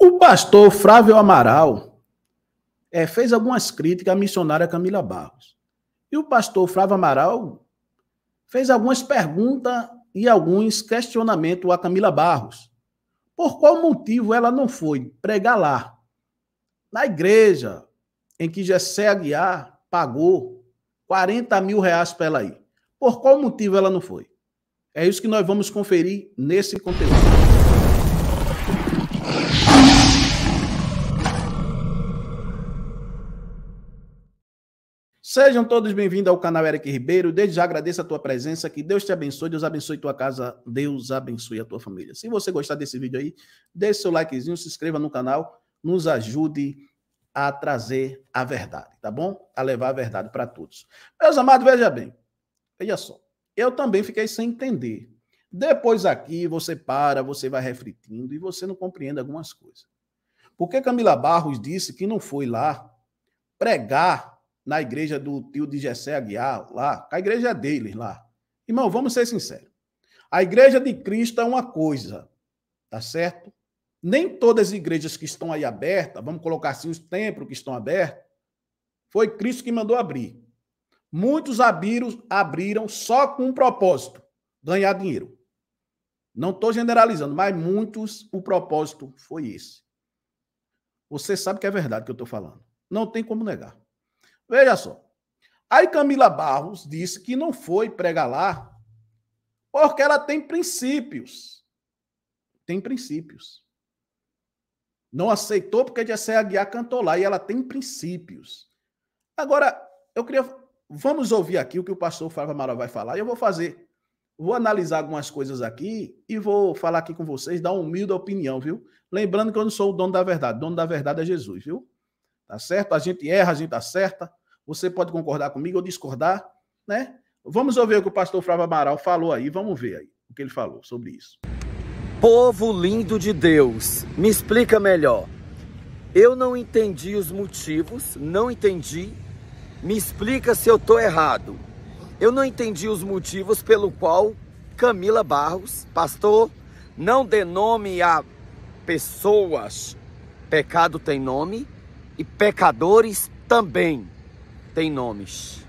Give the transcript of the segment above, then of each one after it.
O pastor Flávio Amaral é, fez algumas críticas à missionária Camila Barros. E o pastor Flávio Amaral fez algumas perguntas e alguns questionamentos a Camila Barros. Por qual motivo ela não foi pregar lá? Na igreja em que Jessé Aguiar pagou 40 mil reais para ela ir. Por qual motivo ela não foi? É isso que nós vamos conferir nesse conteúdo. Sejam todos bem-vindos ao canal Eric Ribeiro. Desde já agradeço a tua presença, que Deus te abençoe, Deus abençoe tua casa, Deus abençoe a tua família. Se você gostar desse vídeo aí, deixe seu likezinho, se inscreva no canal, nos ajude a trazer a verdade, tá bom? A levar a verdade para todos. Meus amados, veja bem. Veja só. Eu também fiquei sem entender. Depois aqui você para, você vai refletindo e você não compreende algumas coisas. Por que Camila Barros disse que não foi lá pregar na igreja do tio de Gessé Aguiar, lá, a igreja é deles lá. Irmão, vamos ser sinceros. A igreja de Cristo é uma coisa, tá certo? Nem todas as igrejas que estão aí abertas, vamos colocar assim, os templos que estão abertos, foi Cristo que mandou abrir. Muitos abriram, abriram só com um propósito: ganhar dinheiro. Não estou generalizando, mas muitos, o propósito foi esse. Você sabe que é verdade o que eu estou falando. Não tem como negar. Veja só. Aí Camila Barros disse que não foi pregar lá porque ela tem princípios. Tem princípios. Não aceitou porque Jessé Aguiar cantou lá e ela tem princípios. Agora, eu queria. Vamos ouvir aqui o que o pastor Fábio Amaral vai falar e eu vou fazer. Vou analisar algumas coisas aqui e vou falar aqui com vocês, dar uma humilde opinião, viu? Lembrando que eu não sou o dono da verdade. O dono da verdade é Jesus, viu? tá certo? A gente erra, a gente acerta. Você pode concordar comigo ou discordar, né? Vamos ouvir o que o pastor Flávio Amaral falou aí, vamos ver aí o que ele falou sobre isso. Povo lindo de Deus, me explica melhor. Eu não entendi os motivos, não entendi. Me explica se eu tô errado. Eu não entendi os motivos pelo qual Camila Barros, pastor, não nome a pessoas. Pecado tem nome e pecadores também têm nomes.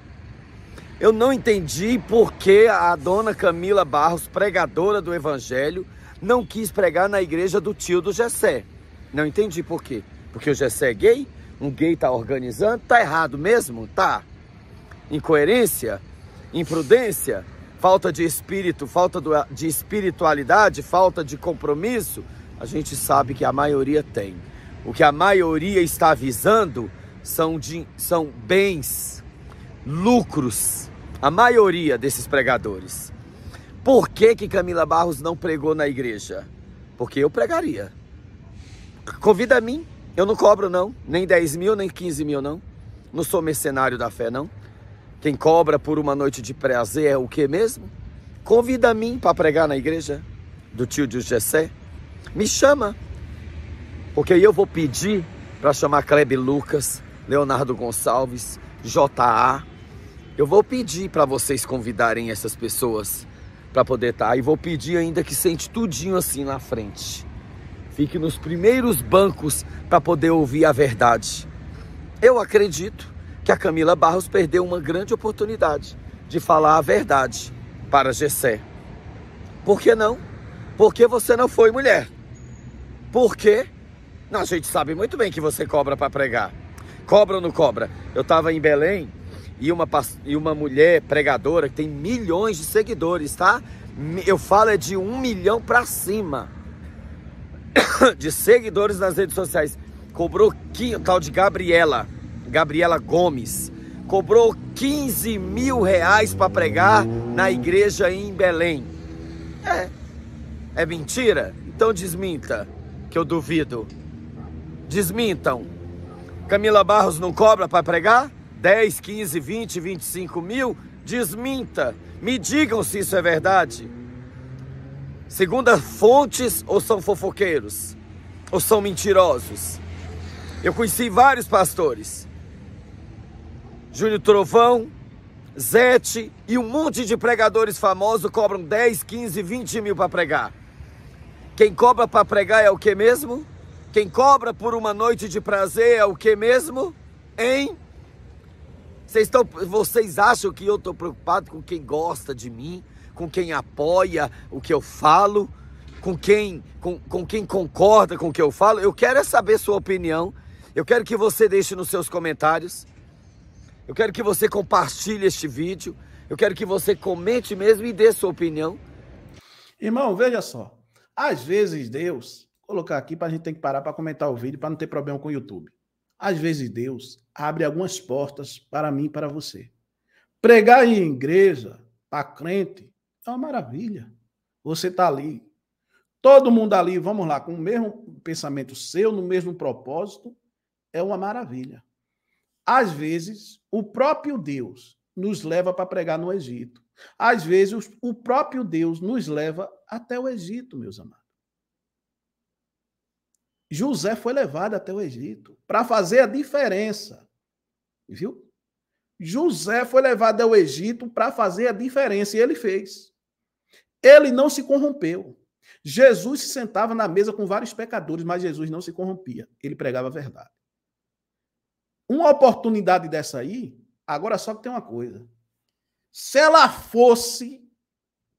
Eu não entendi por que a dona Camila Barros, pregadora do Evangelho, não quis pregar na igreja do tio do Gessé. Não entendi por quê. Porque o Gessé é gay, um gay está organizando, tá errado mesmo? Tá. Incoerência, imprudência, falta de espírito, falta de espiritualidade, falta de compromisso, a gente sabe que a maioria tem. O que a maioria está visando são, de, são bens, lucros. A maioria desses pregadores. Por que, que Camila Barros não pregou na igreja? Porque eu pregaria. Convida a mim. Eu não cobro, não. Nem 10 mil, nem 15 mil, não. Não sou mercenário da fé, não. Quem cobra por uma noite de prazer é o que mesmo? Convida a mim para pregar na igreja do tio de Gessé. Me chama. Porque eu vou pedir para chamar Klebe Lucas, Leonardo Gonçalves, JA. Eu vou pedir para vocês convidarem essas pessoas para poder estar. Tá. E vou pedir ainda que sente tudinho assim na frente. Fique nos primeiros bancos para poder ouvir a verdade. Eu acredito que a Camila Barros perdeu uma grande oportunidade de falar a verdade para Gessé. Por que não? Porque você não foi mulher. Por quê? Não, a gente sabe muito bem que você cobra para pregar. Cobra ou não cobra? Eu estava em Belém e uma, e uma mulher pregadora que tem milhões de seguidores, tá? Eu falo é de um milhão para cima de seguidores nas redes sociais. Cobrou o tal de Gabriela, Gabriela Gomes. Cobrou 15 mil reais para pregar na igreja em Belém. É, é mentira? Então desminta, que eu duvido. Desmintam. Camila Barros não cobra para pregar? 10, 15, 20, 25 mil? Desminta. Me digam se isso é verdade. Segunda fontes ou são fofoqueiros? Ou são mentirosos? Eu conheci vários pastores. Júnior Trovão, Zete e um monte de pregadores famosos cobram 10, 15, 20 mil para pregar. Quem cobra para pregar é o que mesmo? Quem cobra por uma noite de prazer é o que mesmo? Hein? Vocês, estão, vocês acham que eu estou preocupado com quem gosta de mim, com quem apoia o que eu falo, com quem, com, com quem concorda com o que eu falo? Eu quero é saber sua opinião. Eu quero que você deixe nos seus comentários. Eu quero que você compartilhe este vídeo. Eu quero que você comente mesmo e dê sua opinião. Irmão, veja só. Às vezes Deus colocar aqui para a gente ter que parar para comentar o vídeo para não ter problema com o YouTube. Às vezes Deus abre algumas portas para mim e para você. Pregar em igreja para crente é uma maravilha. Você está ali. Todo mundo ali, vamos lá, com o mesmo pensamento seu, no mesmo propósito, é uma maravilha. Às vezes, o próprio Deus nos leva para pregar no Egito. Às vezes, o próprio Deus nos leva até o Egito, meus amados. José foi levado até o Egito para fazer a diferença. Viu? José foi levado ao Egito para fazer a diferença e ele fez. Ele não se corrompeu. Jesus se sentava na mesa com vários pecadores, mas Jesus não se corrompia. Ele pregava a verdade. Uma oportunidade dessa aí, agora só que tem uma coisa. Se ela fosse,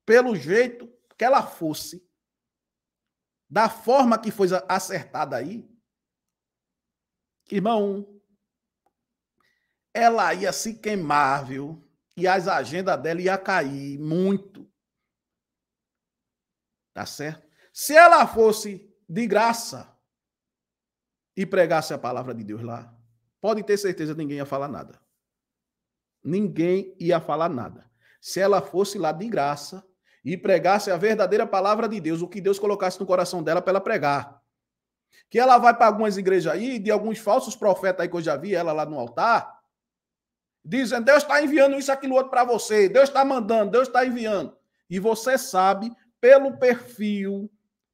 pelo jeito que ela fosse, da forma que foi acertada aí, irmão, ela ia se queimar, viu? E as agendas dela ia cair muito. Tá certo? Se ela fosse de graça e pregasse a palavra de Deus lá, pode ter certeza ninguém ia falar nada. Ninguém ia falar nada. Se ela fosse lá de graça e pregasse a verdadeira palavra de Deus, o que Deus colocasse no coração dela para ela pregar. Que ela vai para algumas igrejas aí, de alguns falsos profetas aí que eu já vi ela lá no altar, dizendo: Deus está enviando isso, aquilo, outro para você, Deus está mandando, Deus está enviando. E você sabe, pelo perfil,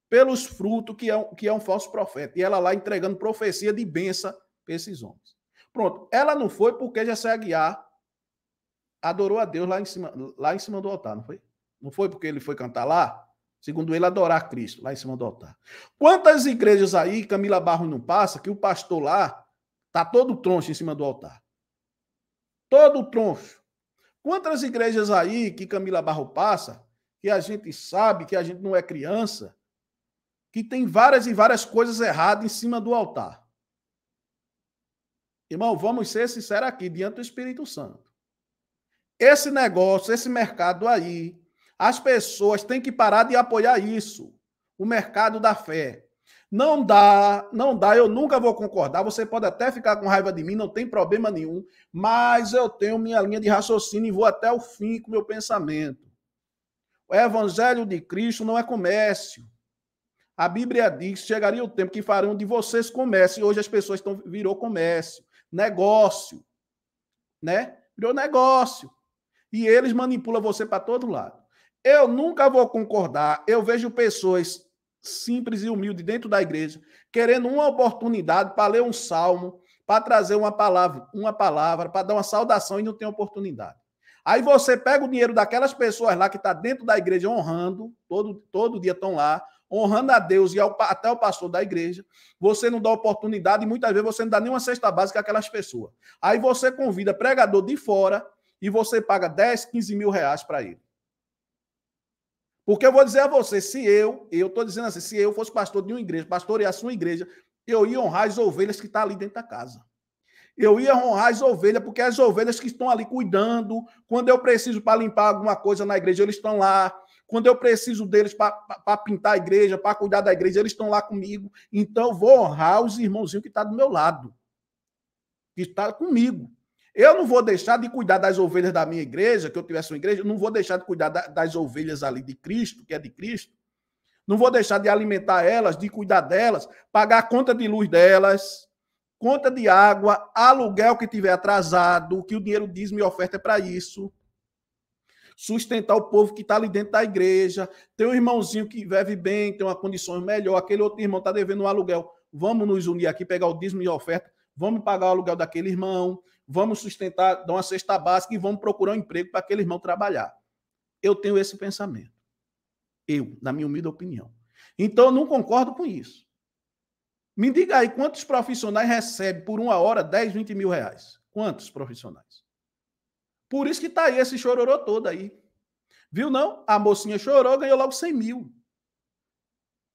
pelos frutos, que é, um, que é um falso profeta. E ela lá entregando profecia de benção para esses homens. Pronto, ela não foi porque se Aguiar adorou a Deus lá em cima, lá em cima do altar, não foi? Não foi porque ele foi cantar lá? Segundo ele, adorar Cristo, lá em cima do altar. Quantas igrejas aí, Camila Barros não passa, que o pastor lá tá todo troncho em cima do altar? Todo troncho. Quantas igrejas aí que Camila Barro passa, que a gente sabe que a gente não é criança, que tem várias e várias coisas erradas em cima do altar? Irmão, vamos ser sinceros aqui, diante do Espírito Santo. Esse negócio, esse mercado aí, as pessoas têm que parar de apoiar isso, o mercado da fé. Não dá, não dá, eu nunca vou concordar. Você pode até ficar com raiva de mim, não tem problema nenhum, mas eu tenho minha linha de raciocínio e vou até o fim com meu pensamento. O evangelho de Cristo não é comércio. A Bíblia diz que chegaria o tempo que farão de vocês comércio, e hoje as pessoas estão, virou comércio, negócio, né? Virou negócio. E eles manipulam você para todo lado. Eu nunca vou concordar. Eu vejo pessoas simples e humildes dentro da igreja querendo uma oportunidade para ler um salmo, para trazer uma palavra, uma palavra, para dar uma saudação e não tem oportunidade. Aí você pega o dinheiro daquelas pessoas lá que está dentro da igreja honrando, todo, todo dia estão lá, honrando a Deus e ao, até o pastor da igreja. Você não dá oportunidade e muitas vezes você não dá nenhuma cesta básica àquelas pessoas. Aí você convida pregador de fora e você paga 10, 15 mil reais para ele. Porque eu vou dizer a você, se eu, eu estou dizendo assim, se eu fosse pastor de uma igreja, pastoreasse uma igreja, eu ia honrar as ovelhas que estão tá ali dentro da casa. Eu ia honrar as ovelhas, porque as ovelhas que estão ali cuidando, quando eu preciso para limpar alguma coisa na igreja, eles estão lá. Quando eu preciso deles para pintar a igreja, para cuidar da igreja, eles estão lá comigo. Então, vou honrar os irmãozinhos que estão tá do meu lado, que estão tá comigo. Eu não vou deixar de cuidar das ovelhas da minha igreja, que eu tivesse uma igreja, não vou deixar de cuidar das ovelhas ali de Cristo, que é de Cristo. Não vou deixar de alimentar elas, de cuidar delas, pagar a conta de luz delas, conta de água, aluguel que tiver atrasado, que o dinheiro diz me oferta é para isso. Sustentar o povo que está ali dentro da igreja. Tem um irmãozinho que vive bem, tem uma condição melhor, aquele outro irmão está devendo um aluguel. Vamos nos unir aqui, pegar o dízimo e oferta, vamos pagar o aluguel daquele irmão vamos sustentar, dar uma cesta básica e vamos procurar um emprego para aquele irmão trabalhar. Eu tenho esse pensamento. Eu, na minha humilde opinião. Então, eu não concordo com isso. Me diga aí, quantos profissionais recebem por uma hora 10, 20 mil reais? Quantos profissionais? Por isso que está aí esse chororô todo aí. Viu não? A mocinha chorou, ganhou logo 100 mil.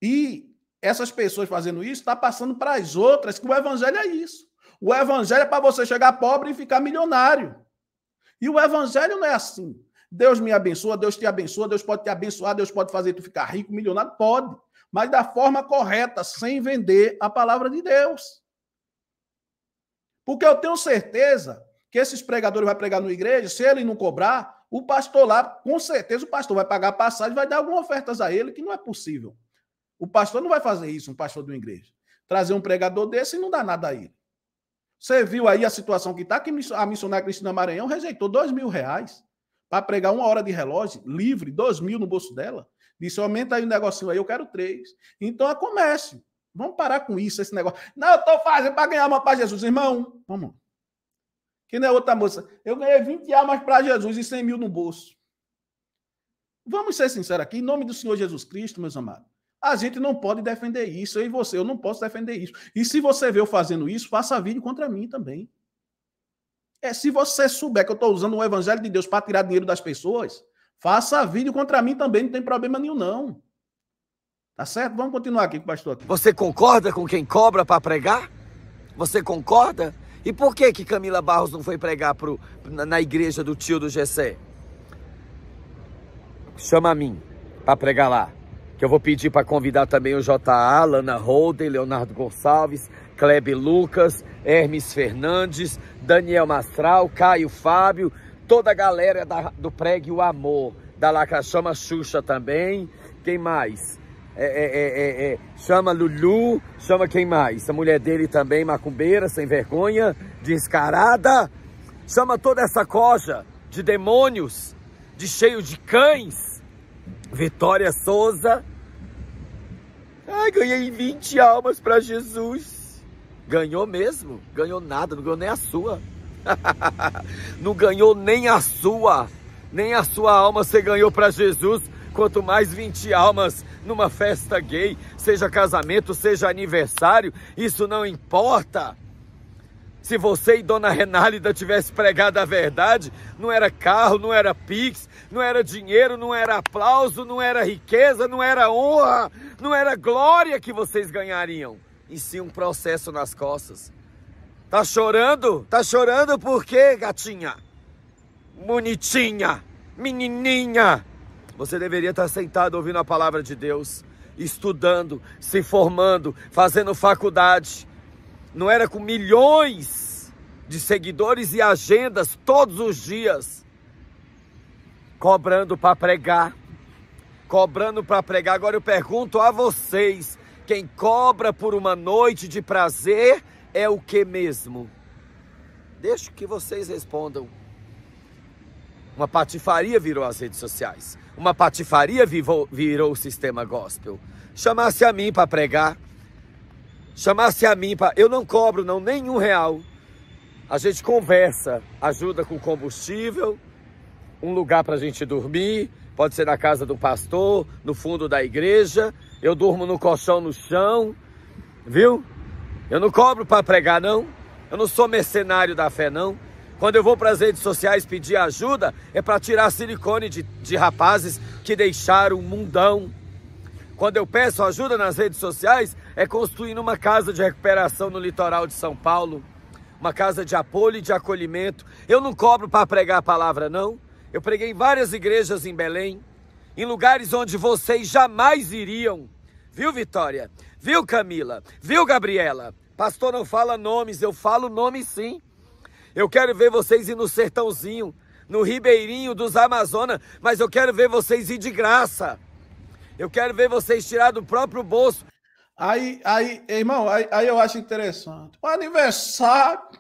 E essas pessoas fazendo isso está passando para as outras que o evangelho é isso. O evangelho é para você chegar pobre e ficar milionário. E o evangelho não é assim. Deus me abençoa, Deus te abençoa, Deus pode te abençoar, Deus pode fazer tu ficar rico, milionário, pode, mas da forma correta, sem vender a palavra de Deus. Porque eu tenho certeza que esses pregadores vai pregar na igreja, se ele não cobrar, o pastor lá, com certeza o pastor vai pagar a passagem, vai dar algumas ofertas a ele que não é possível. O pastor não vai fazer isso, um pastor de uma igreja. Trazer um pregador desse e não dá nada a ele. Você viu aí a situação que está, que a missionária Cristina Maranhão rejeitou dois mil reais para pregar uma hora de relógio, livre, dois mil no bolso dela. Disse, aumenta aí o um negocinho aí, eu quero três. Então é comércio. Vamos parar com isso, esse negócio. Não, eu estou fazendo para ganhar uma para Jesus, irmão. Vamos. Que nem a outra moça. Eu ganhei 20 almas para Jesus e 100 mil no bolso. Vamos ser sinceros aqui, em nome do Senhor Jesus Cristo, meus amados. A gente não pode defender isso. Eu e você, eu não posso defender isso. E se você vê eu fazendo isso, faça vídeo contra mim também. É, se você souber que eu estou usando o evangelho de Deus para tirar dinheiro das pessoas, faça vídeo contra mim também, não tem problema nenhum, não. Tá certo? Vamos continuar aqui com o pastor. Você concorda com quem cobra para pregar? Você concorda? E por que que Camila Barros não foi pregar pro, na, na igreja do tio do Gessé? Chama a mim para pregar lá que eu vou pedir para convidar também o JA, Lana Holden, Leonardo Gonçalves, Klebe Lucas, Hermes Fernandes, Daniel Mastral, Caio Fábio, toda a galera da, do Pregue o Amor, da Lacachama Xuxa também, quem mais? É é, é, é, é, chama Lulu, chama quem mais? A mulher dele também, macumbeira, sem vergonha, descarada. Chama toda essa coja de demônios, de cheio de cães. Vitória Souza, Ai, ah, ganhei 20 almas para Jesus. Ganhou mesmo? Ganhou nada, não ganhou nem a sua. não ganhou nem a sua. Nem a sua alma você ganhou para Jesus. Quanto mais 20 almas numa festa gay, seja casamento, seja aniversário, isso não importa. Se você e Dona Renálida tivesse pregado a verdade, não era carro, não era pix, não era dinheiro, não era aplauso, não era riqueza, não era honra, não era glória que vocês ganhariam, e sim um processo nas costas. Tá chorando? Tá chorando por quê, gatinha? Bonitinha, menininha. Você deveria estar sentado ouvindo a palavra de Deus, estudando, se formando, fazendo faculdade não era com milhões de seguidores e agendas todos os dias, cobrando para pregar, cobrando para pregar. Agora eu pergunto a vocês: quem cobra por uma noite de prazer é o que mesmo? Deixo que vocês respondam. Uma patifaria virou as redes sociais. Uma patifaria virou, virou o sistema gospel. Chamasse a mim para pregar chamasse a mim para. Eu não cobro, não, nenhum real. A gente conversa, ajuda com combustível, um lugar para a gente dormir, pode ser na casa do pastor, no fundo da igreja. Eu durmo no colchão no chão, viu? Eu não cobro para pregar, não. Eu não sou mercenário da fé, não. Quando eu vou para as redes sociais pedir ajuda, é para tirar silicone de, de rapazes que deixaram o mundão. Quando eu peço ajuda nas redes sociais, é construindo uma casa de recuperação no litoral de São Paulo, uma casa de apoio e de acolhimento. Eu não cobro para pregar a palavra, não. Eu preguei em várias igrejas em Belém, em lugares onde vocês jamais iriam. Viu, Vitória? Viu, Camila? Viu, Gabriela? Pastor não fala nomes, eu falo nomes sim. Eu quero ver vocês ir no sertãozinho, no ribeirinho dos Amazonas, mas eu quero ver vocês ir de graça. Eu quero ver vocês tirar do próprio bolso Aí, aí, irmão, aí, aí eu acho interessante. O aniversário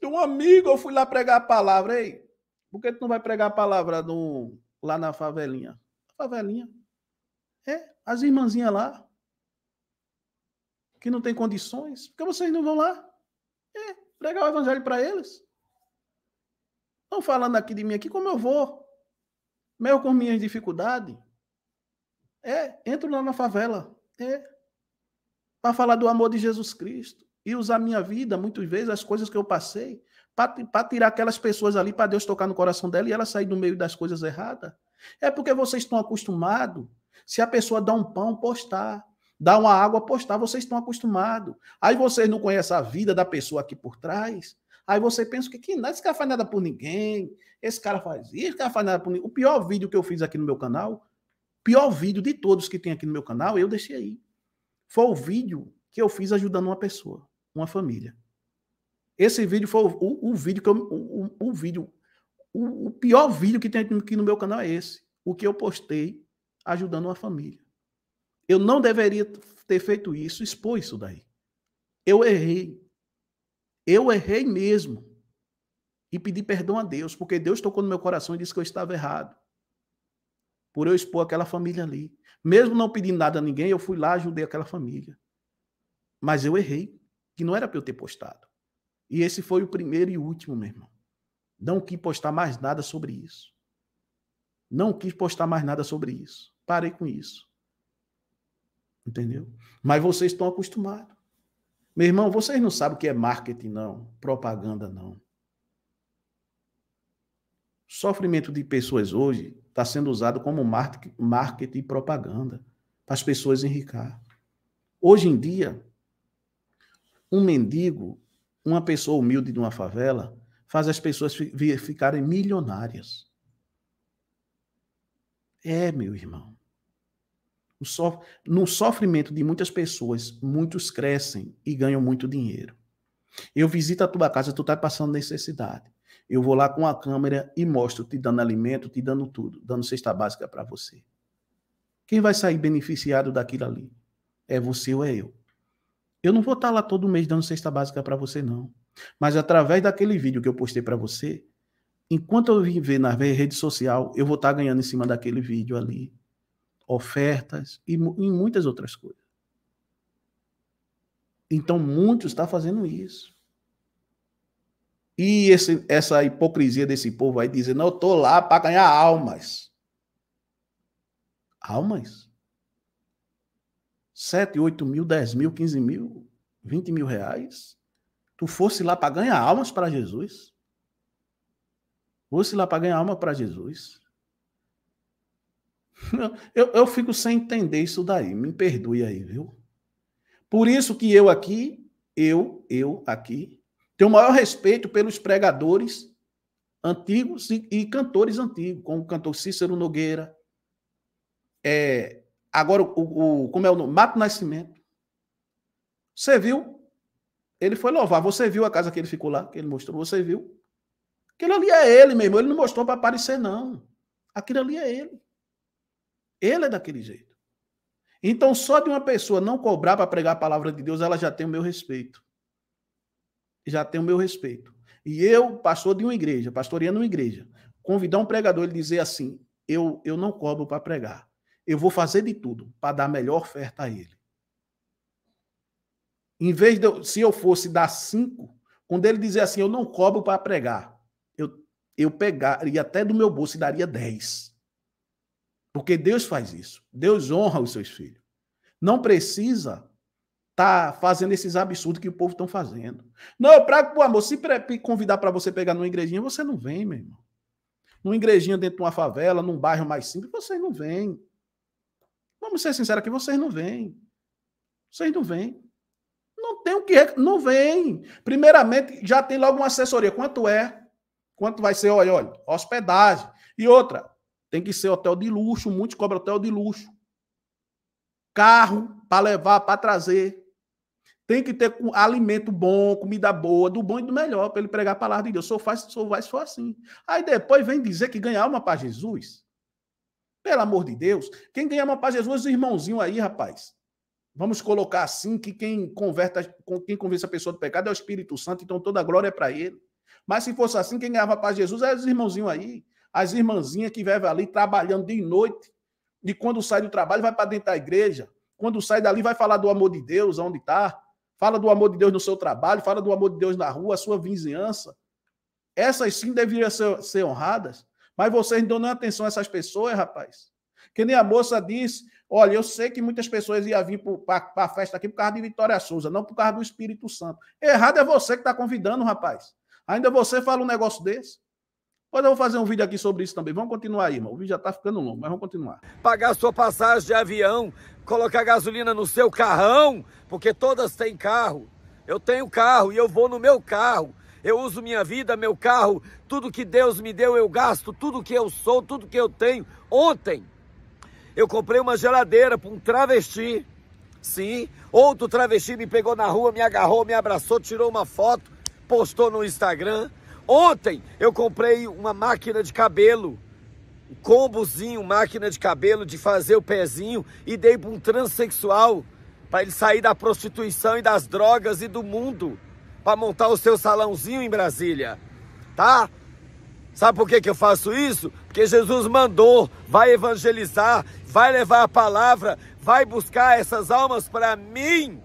de um amigo, eu fui lá pregar a palavra. Ei, por que tu não vai pregar a palavra no, lá na favelinha? Favelinha. É, as irmãzinhas lá. Que não tem condições. Por que vocês não vão lá? É, pregar o evangelho para eles. Estão falando aqui de mim aqui como eu vou. Meu com minhas dificuldades. É, entro lá na favela. É, para falar do amor de Jesus Cristo e usar minha vida, muitas vezes, as coisas que eu passei, para tirar aquelas pessoas ali, para Deus tocar no coração dela e ela sair do meio das coisas erradas. É porque vocês estão acostumados. Se a pessoa dá um pão, postar. Dá uma água, postar. Vocês estão acostumados. Aí vocês não conhecem a vida da pessoa aqui por trás. Aí você pensa que, que esse cara faz nada por ninguém. Esse cara faz isso, esse cara faz nada por ninguém. O pior vídeo que eu fiz aqui no meu canal, pior vídeo de todos que tem aqui no meu canal, eu deixei aí foi o vídeo que eu fiz ajudando uma pessoa, uma família. Esse vídeo foi o, o, o vídeo que eu, o, o vídeo, o, pior vídeo que tem aqui no meu canal é esse, o que eu postei ajudando uma família. Eu não deveria ter feito isso, expor isso daí. Eu errei. Eu errei mesmo. E pedi perdão a Deus, porque Deus tocou no meu coração e disse que eu estava errado por eu expor aquela família ali. Mesmo não pedindo nada a ninguém, eu fui lá, ajudei aquela família. Mas eu errei, que não era para eu ter postado. E esse foi o primeiro e último, meu irmão. Não quis postar mais nada sobre isso. Não quis postar mais nada sobre isso. Parei com isso. Entendeu? Mas vocês estão acostumados. Meu irmão, vocês não sabem o que é marketing, não. Propaganda, não sofrimento de pessoas hoje está sendo usado como marketing e propaganda para as pessoas enricar. Hoje em dia, um mendigo, uma pessoa humilde de uma favela, faz as pessoas ficarem milionárias. É, meu irmão. No sofrimento de muitas pessoas, muitos crescem e ganham muito dinheiro. Eu visito a tua casa, tu está passando necessidade. Eu vou lá com a câmera e mostro, te dando alimento, te dando tudo, dando cesta básica para você. Quem vai sair beneficiado daquilo ali? É você ou é eu? Eu não vou estar tá lá todo mês dando cesta básica para você, não. Mas através daquele vídeo que eu postei para você, enquanto eu viver na rede social, eu vou estar tá ganhando em cima daquele vídeo ali. Ofertas e, e muitas outras coisas. Então, muitos estão tá fazendo isso. E esse, essa hipocrisia desse povo aí dizendo, não, eu estou lá para ganhar almas. Almas? 7, 8 mil, 10 mil, 15 mil, 20 mil reais? Tu fosse lá para ganhar almas para Jesus? Fosse lá para ganhar alma para Jesus? Eu, eu fico sem entender isso daí, me perdoe aí, viu? Por isso que eu aqui, eu, eu aqui, tenho o maior respeito pelos pregadores antigos e, e cantores antigos, como o cantor Cícero Nogueira. É, agora, o, o, como é o nome? Mato Nascimento. Você viu? Ele foi louvar. Você viu a casa que ele ficou lá, que ele mostrou? Você viu? Aquilo ali é ele mesmo. Ele não mostrou para aparecer, não. Aquilo ali é ele. Ele é daquele jeito. Então, só de uma pessoa não cobrar para pregar a palavra de Deus, ela já tem o meu respeito já tem o meu respeito. E eu, pastor de uma igreja, pastoreando uma igreja, convidar um pregador e dizer assim: eu, eu não cobro para pregar. Eu vou fazer de tudo para dar a melhor oferta a ele. Em vez de eu, se eu fosse dar cinco, quando ele dizer assim, eu não cobro para pregar, eu, eu pegaria até do meu bolso e daria dez. Porque Deus faz isso. Deus honra os seus filhos. Não precisa tá fazendo esses absurdos que o povo estão fazendo. Não, para prago amor. Se convidar para você pegar numa igrejinha, você não vem, meu irmão. Numa igrejinha dentro de uma favela, num bairro mais simples, vocês não vêm. Vamos ser sinceros aqui, vocês não vêm. Vocês não vêm. Não tem o que. Não vem. Primeiramente, já tem logo uma assessoria. Quanto é? Quanto vai ser? Olha, olha, hospedagem. E outra, tem que ser hotel de luxo. Muitos cobram hotel de luxo. Carro para levar, para trazer. Tem que ter alimento bom, comida boa, do bom e do melhor, para ele pregar a palavra de Deus. Só faz, só vai se for assim. Aí depois vem dizer que ganhar uma para Jesus. Pelo amor de Deus, quem ganha uma para Jesus, os irmãozinho aí, rapaz. Vamos colocar assim que quem converte, quem convence a pessoa do pecado é o Espírito Santo, então toda a glória é para ele. Mas se fosse assim, quem ganhava para Jesus é os irmãozinhos aí, as irmãzinhas que vivem ali trabalhando de noite, e quando sai do trabalho vai para dentro da igreja, quando sai dali vai falar do amor de Deus, aonde está, fala do amor de Deus no seu trabalho, fala do amor de Deus na rua, a sua vizinhança. Essas sim deveriam ser, ser honradas, mas vocês não dão nem atenção a essas pessoas, rapaz. Que nem a moça diz, olha, eu sei que muitas pessoas iam vir para a festa aqui por causa de Vitória Souza, não por causa do Espírito Santo. Errado é você que está convidando, rapaz. Ainda você fala um negócio desse. Pois eu vou fazer um vídeo aqui sobre isso também. Vamos continuar aí, irmão. O vídeo já está ficando longo, mas vamos continuar. Pagar sua passagem de avião, colocar gasolina no seu carrão, porque todas têm carro. Eu tenho carro e eu vou no meu carro. Eu uso minha vida, meu carro, tudo que Deus me deu, eu gasto, tudo que eu sou, tudo que eu tenho. Ontem eu comprei uma geladeira para um travesti. Sim, outro travesti me pegou na rua, me agarrou, me abraçou, tirou uma foto, postou no Instagram. Ontem eu comprei uma máquina de cabelo, um combozinho, máquina de cabelo de fazer o pezinho e dei para um transexual para ele sair da prostituição e das drogas e do mundo para montar o seu salãozinho em Brasília, tá? Sabe por que, que eu faço isso? Porque Jesus mandou, vai evangelizar, vai levar a palavra, vai buscar essas almas para mim.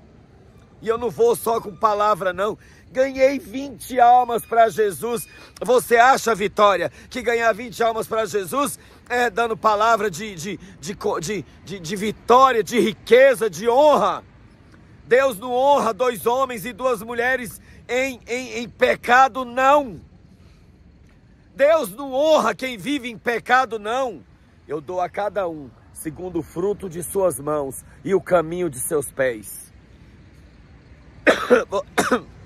E eu não vou só com palavra, não ganhei 20 almas para Jesus. Você acha, Vitória, que ganhar 20 almas para Jesus é dando palavra de, de, de, de, de vitória, de riqueza, de honra? Deus não honra dois homens e duas mulheres em, em, em, pecado, não. Deus não honra quem vive em pecado, não. Eu dou a cada um segundo o fruto de suas mãos e o caminho de seus pés.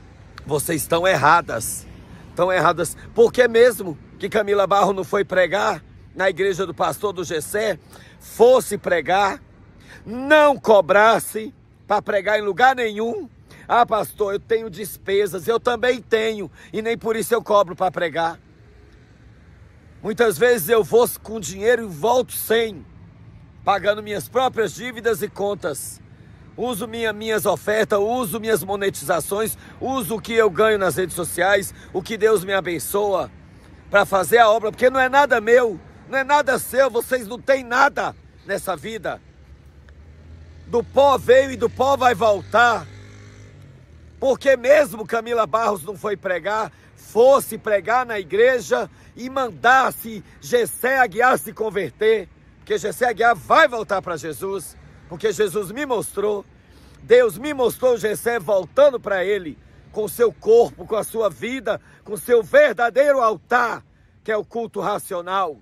Vocês estão erradas. Estão erradas. Por que mesmo que Camila Barro não foi pregar na igreja do pastor do GC? Fosse pregar, não cobrasse para pregar em lugar nenhum. Ah, pastor, eu tenho despesas, eu também tenho, e nem por isso eu cobro para pregar. Muitas vezes eu vou com dinheiro e volto sem, pagando minhas próprias dívidas e contas uso minha, minhas ofertas, uso minhas monetizações, uso o que eu ganho nas redes sociais, o que Deus me abençoa para fazer a obra, porque não é nada meu, não é nada seu, vocês não têm nada nessa vida. Do pó veio e do pó vai voltar. Porque mesmo Camila Barros não foi pregar, fosse pregar na igreja e mandasse Gessé Aguiar se converter, porque Gessé Aguiar vai voltar para Jesus. Porque Jesus me mostrou, Deus me mostrou José voltando para ele com seu corpo, com a sua vida, com seu verdadeiro altar, que é o culto racional.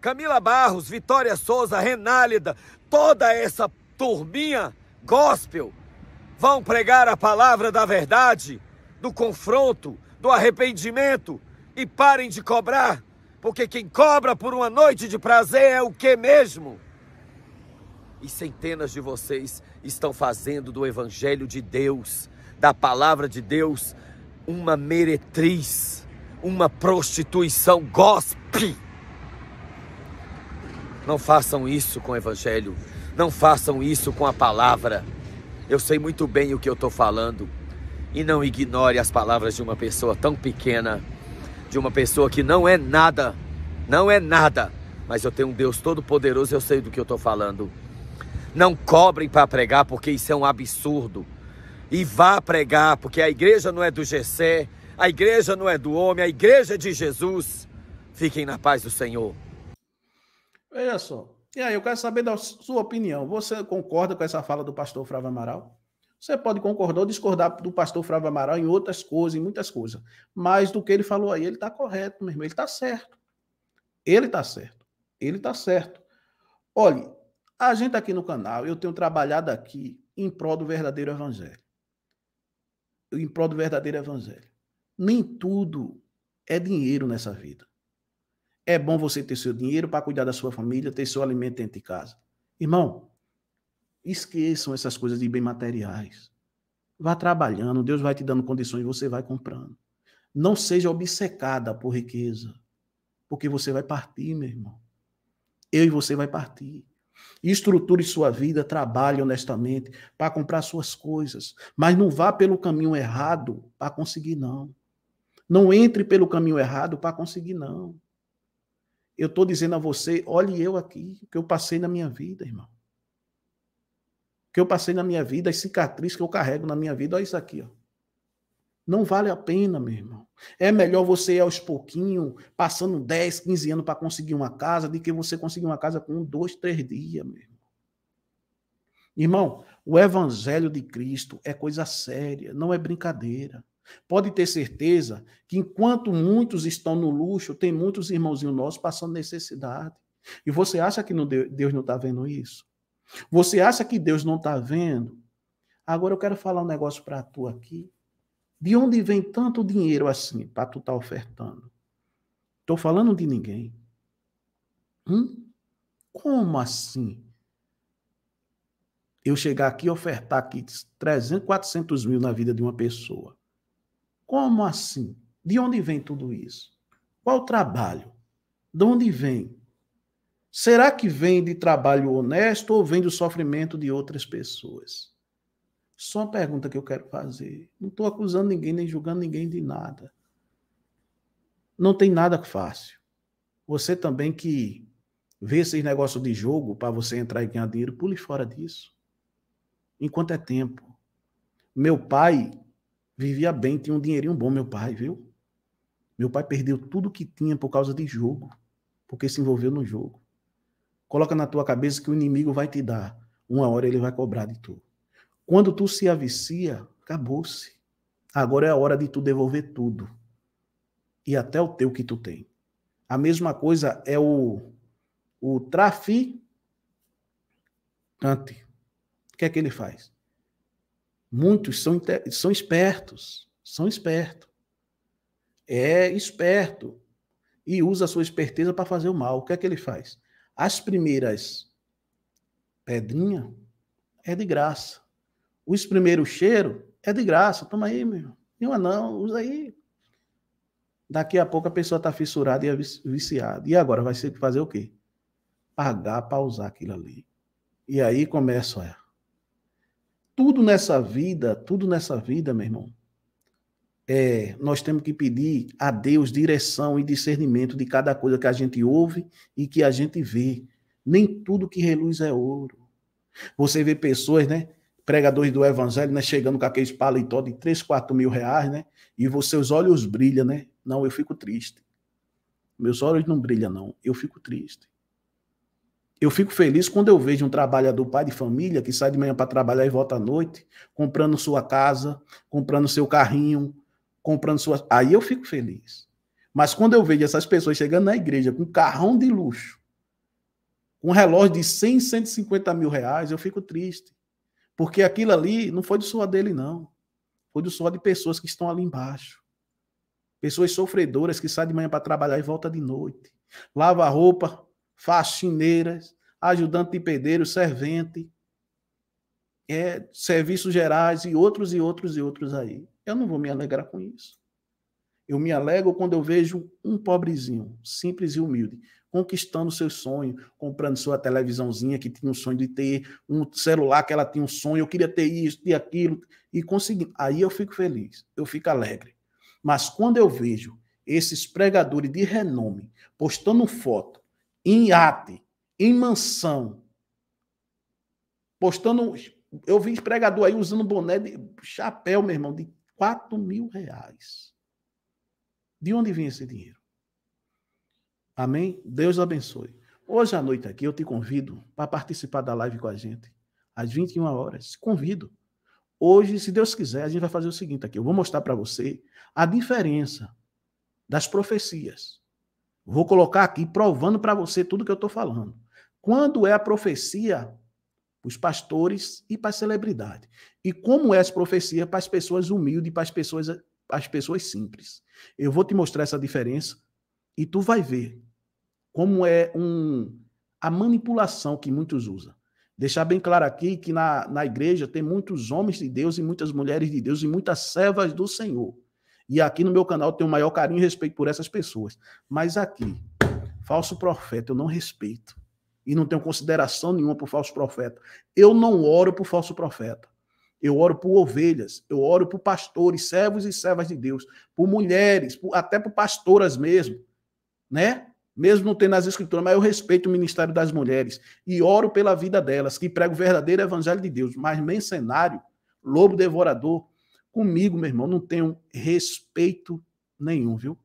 Camila Barros, Vitória Souza, Renálida, toda essa turminha gospel vão pregar a palavra da verdade, do confronto, do arrependimento e parem de cobrar, porque quem cobra por uma noite de prazer é o que mesmo? e centenas de vocês estão fazendo do Evangelho de Deus, da palavra de Deus, uma meretriz, uma prostituição gospe. Não façam isso com o Evangelho, não façam isso com a palavra. Eu sei muito bem o que eu estou falando. E não ignore as palavras de uma pessoa tão pequena, de uma pessoa que não é nada, não é nada. Mas eu tenho um Deus Todo-Poderoso, eu sei do que eu estou falando. Não cobrem para pregar, porque isso é um absurdo. E vá pregar, porque a igreja não é do Gessé, a igreja não é do homem, a igreja é de Jesus. Fiquem na paz do Senhor. Veja só. E aí, eu quero saber da sua opinião. Você concorda com essa fala do pastor Frávio Amaral? Você pode concordar ou discordar do pastor Frávio Amaral em outras coisas, em muitas coisas. Mas do que ele falou aí, ele está correto, meu irmão. Ele está certo. Ele está certo. Ele está certo. Olhe, a gente aqui no canal, eu tenho trabalhado aqui em prol do verdadeiro evangelho. Em prol do verdadeiro evangelho. Nem tudo é dinheiro nessa vida. É bom você ter seu dinheiro para cuidar da sua família, ter seu alimento dentro de casa. Irmão, esqueçam essas coisas de bem materiais. Vá trabalhando, Deus vai te dando condições, e você vai comprando. Não seja obcecada por riqueza, porque você vai partir, meu irmão. Eu e você vai partir. Estruture sua vida, trabalhe honestamente para comprar suas coisas, mas não vá pelo caminho errado para conseguir, não. Não entre pelo caminho errado para conseguir, não. Eu estou dizendo a você, olhe eu aqui, o que eu passei na minha vida, irmão. O que eu passei na minha vida, as cicatrizes que eu carrego na minha vida, olha isso aqui, ó. Não vale a pena, meu irmão. É melhor você ir aos pouquinhos, passando 10, 15 anos para conseguir uma casa, do que você conseguir uma casa com dois, três dias, meu irmão. Irmão, o evangelho de Cristo é coisa séria, não é brincadeira. Pode ter certeza que enquanto muitos estão no luxo, tem muitos irmãozinhos nossos passando necessidade. E você acha que Deus não está vendo isso? Você acha que Deus não está vendo? Agora eu quero falar um negócio para tu aqui, de onde vem tanto dinheiro assim para tu estar tá ofertando? Estou falando de ninguém. Hum? Como assim? Eu chegar aqui e ofertar aqui 300, 400 mil na vida de uma pessoa. Como assim? De onde vem tudo isso? Qual o trabalho? De onde vem? Será que vem de trabalho honesto ou vem do sofrimento de outras pessoas? Só uma pergunta que eu quero fazer. Não estou acusando ninguém, nem julgando ninguém de nada. Não tem nada fácil. Você também que vê esses negócios de jogo para você entrar e ganhar dinheiro, pule fora disso. Enquanto é tempo. Meu pai vivia bem, tinha um dinheirinho bom, meu pai, viu? Meu pai perdeu tudo que tinha por causa de jogo, porque se envolveu no jogo. Coloca na tua cabeça que o inimigo vai te dar. Uma hora ele vai cobrar de tu. Quando tu se avicia, acabou-se. Agora é a hora de tu devolver tudo. E até o teu que tu tem. A mesma coisa é o, o traficante. O que é que ele faz? Muitos são, são espertos. São espertos. É esperto. E usa a sua esperteza para fazer o mal. O que é que ele faz? As primeiras pedrinhas é de graça os primeiros cheiros é de graça. Toma aí, meu. Nenhuma não, usa aí. Daqui a pouco a pessoa está fissurada e é viciada. E agora vai ser fazer o quê? Pagar para usar aquilo ali. E aí começa, olha. Tudo nessa vida, tudo nessa vida, meu irmão, é, nós temos que pedir a Deus direção e discernimento de cada coisa que a gente ouve e que a gente vê. Nem tudo que reluz é ouro. Você vê pessoas, né? pregadores do evangelho, né, chegando com aqueles paletó de 3, 4 mil reais, né, e os seus olhos brilham, né, não, eu fico triste. Meus olhos não brilham, não, eu fico triste. Eu fico feliz quando eu vejo um trabalhador, pai de família, que sai de manhã para trabalhar e volta à noite, comprando sua casa, comprando seu carrinho, comprando sua. Aí eu fico feliz. Mas quando eu vejo essas pessoas chegando na igreja com carrão de luxo, um relógio de 100, 150 mil reais, eu fico triste. Porque aquilo ali não foi do suor dele, não. Foi do suor de pessoas que estão ali embaixo. Pessoas sofredoras que saem de manhã para trabalhar e volta de noite. Lava roupa, faxineiras, ajudante de pedreiro, servente, é, serviços gerais e outros e outros e outros aí. Eu não vou me alegrar com isso. Eu me alegro quando eu vejo um pobrezinho, simples e humilde, conquistando seu sonho, comprando sua televisãozinha que tinha um sonho de ter, um celular que ela tinha um sonho, eu queria ter isso e aquilo, e conseguindo. Aí eu fico feliz, eu fico alegre. Mas quando eu vejo esses pregadores de renome postando foto em iate, em mansão, postando. Eu vi pregador aí usando boné de chapéu, meu irmão, de 4 mil reais. De onde vem esse dinheiro? Amém? Deus abençoe. Hoje à noite aqui eu te convido para participar da live com a gente, às 21 horas. Convido. Hoje, se Deus quiser, a gente vai fazer o seguinte aqui. Eu vou mostrar para você a diferença das profecias. Vou colocar aqui provando para você tudo que eu estou falando. Quando é a profecia para os pastores e para a celebridade? E como é essa profecia para as pessoas humildes, para as pessoas, as pessoas simples? Eu vou te mostrar essa diferença e tu vai ver como é um a manipulação que muitos usam. Deixar bem claro aqui que na, na igreja tem muitos homens de Deus e muitas mulheres de Deus e muitas servas do Senhor. E aqui no meu canal tenho o maior carinho e respeito por essas pessoas. Mas aqui, falso profeta, eu não respeito. E não tenho consideração nenhuma por falso profeta. Eu não oro por falso profeta. Eu oro por ovelhas, eu oro por pastores, servos e servas de Deus, por mulheres, por, até por pastoras mesmo, né? mesmo não tendo nas escrituras, mas eu respeito o ministério das mulheres e oro pela vida delas, que prego o verdadeiro evangelho de Deus, mas mercenário, lobo devorador, comigo, meu irmão, não tenho respeito nenhum, viu?